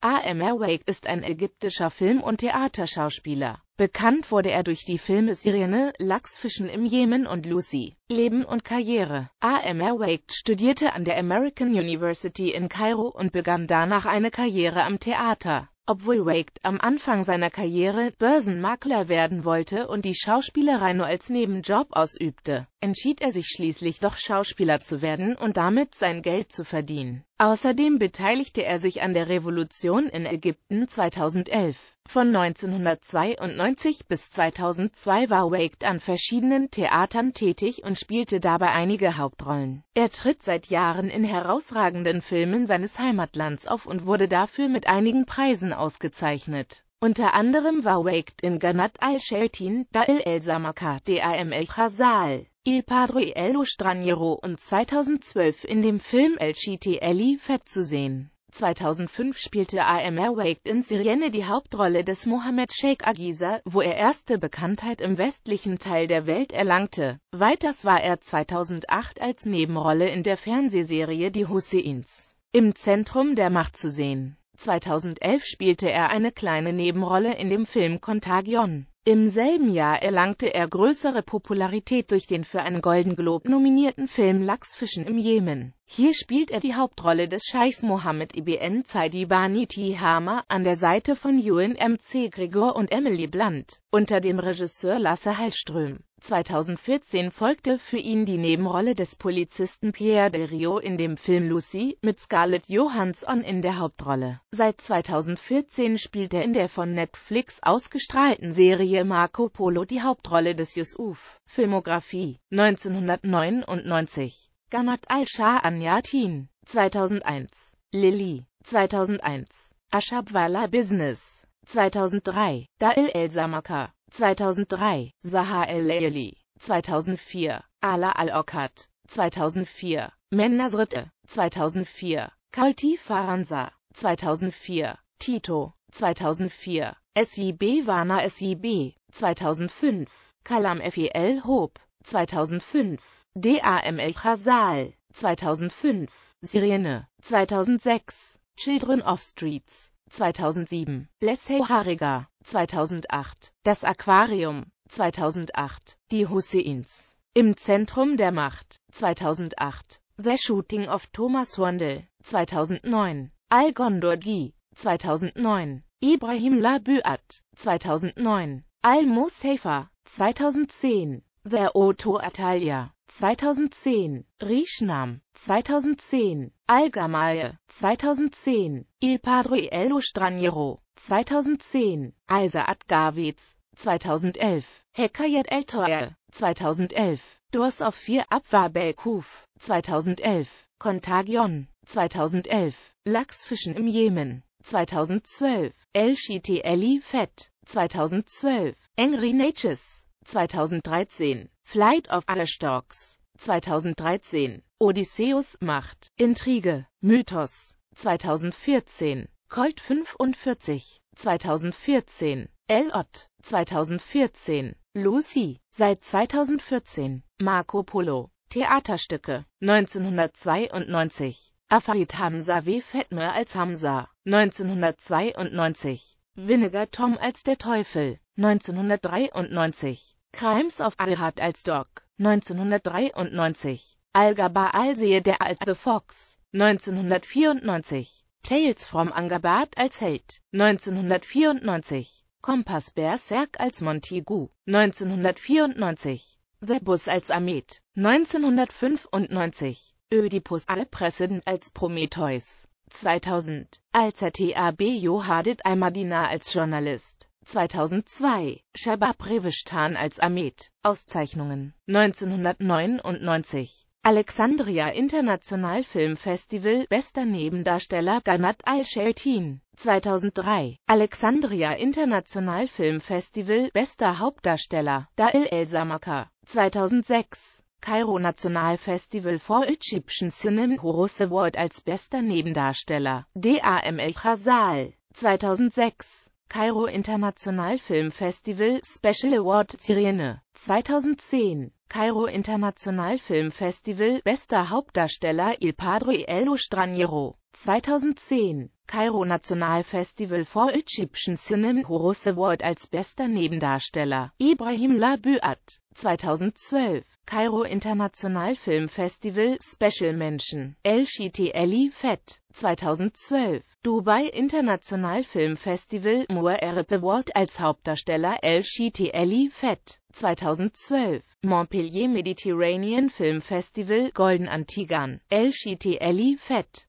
Amer Wake ist ein ägyptischer Film- und Theaterschauspieler. Bekannt wurde er durch die Filme Sirene, Lachsfischen im Jemen und Lucy, Leben und Karriere. Amer Wake studierte an der American University in Kairo und begann danach eine Karriere am Theater. Obwohl Wake am Anfang seiner Karriere Börsenmakler werden wollte und die Schauspielerei nur als Nebenjob ausübte, entschied er sich schließlich doch Schauspieler zu werden und damit sein Geld zu verdienen. Außerdem beteiligte er sich an der Revolution in Ägypten 2011. Von 1992 bis 2002 war Waked an verschiedenen Theatern tätig und spielte dabei einige Hauptrollen. Er tritt seit Jahren in herausragenden Filmen seines Heimatlands auf und wurde dafür mit einigen Preisen ausgezeichnet. Unter anderem war Waked in Ganat al-Sheltin, Da'il el samaka D.A.M. el-Khazal, Il Padre Ello Straniero und 2012 in dem Film El Cite Eli Fett zu sehen. 2005 spielte AMR Waked in Sirene die Hauptrolle des Mohammed Sheikh Agiza, wo er erste Bekanntheit im westlichen Teil der Welt erlangte. Weiters war er 2008 als Nebenrolle in der Fernsehserie Die Husseins im Zentrum der Macht zu sehen. 2011 spielte er eine kleine Nebenrolle in dem Film Contagion. Im selben Jahr erlangte er größere Popularität durch den für einen Golden Globe nominierten Film Lachsfischen im Jemen. Hier spielt er die Hauptrolle des Scheichs Mohammed ibn Zaidibani Tihama an der Seite von UNMC Gregor und Emily Blunt, unter dem Regisseur Lasse Hallström. 2014 folgte für ihn die Nebenrolle des Polizisten Pierre Del Rio in dem Film Lucy, mit Scarlett Johansson in der Hauptrolle. Seit 2014 spielt er in der von Netflix ausgestrahlten Serie Marco Polo die Hauptrolle des Yusuf. Filmografie 1999 Ganat al-Shah Yatin 2001 Lilly 2001 Ashab Wala Business 2003 Dail El Samaka 2003, Zaha El-Leili, 2004, Ala Al-Okat, 2004, Mennasritte, 2004, Kalti Faranza, 2004, Tito, 2004, SIB Warner SIB, 2005, Kalam FEL Hope, 2005, DAM El Khazal, 2005, Sirene, 2006, Children of Streets, 2007, Lessay Hariga, 2008, Das Aquarium, 2008, Die Husseins, Im Zentrum der Macht, 2008, The Shooting of Thomas Wandel, 2009, al Gondor G, 2009, Ibrahim Labuat, 2009, Al-Museifa, 2010, The Otto Atalia, 2010, Riesnam, 2010, Algamaye, 2010, Il Padriello Straniero, 2010, Isaat Gawitz, 2011, Hekayet El Toye, 2011, Durs of Vier Abwabel Kuf, 2011, Contagion, 2011, Lachsfischen im Jemen, 2012, El Shiti Eli Fett, 2012, Angry Natures, 2013, Flight of Stocks 2013, Odysseus Macht, Intrige, Mythos 2014, Colt 45 2014, Elot 2014, Lucy seit 2014, Marco Polo, Theaterstücke 1992, Afarid Hamza W. Fetmer als Hamza 1992, Vinegar Tom als der Teufel 1993, Crimes of Al hat als Doc 1993, Al-Gabar Al-Sehe der als The Fox 1994, Tales from Angabat als Held 1994, Kompass Berserk als Montigu 1994, The Bus als Ahmed 1995, Ödipus Al-Pressen als Prometheus 2000, Al-Zatab Johadit Al-Madina als Journalist 2002, Shabab Revishtan als Ahmed, Auszeichnungen, 1999, Alexandria International Film Festival, bester Nebendarsteller, Ganat Al-Shaitin, 2003, Alexandria International Film Festival, bester Hauptdarsteller, Da'il El-Samaka, 2006, Kairo National Festival for Egyptian Cinema Horus Award als bester Nebendarsteller, DAM El Khazal, 2006, Kairo International Film Festival Special Award Sirene 2010 Kairo International Film Festival Bester Hauptdarsteller Il Padre Ello Straniero 2010 Kairo National Festival for Egyptian Cinema Horus Award als bester Nebendarsteller Ibrahim Labuat 2012 Kairo International Film Festival Special Menschen El Shiti Eli Fett 2012 Dubai International Film Festival Moore Arab Award als Hauptdarsteller El Shiti Eli Fett 2012, Montpellier Mediterranean Film Festival, Golden Antigan, El Chitelli, Fett.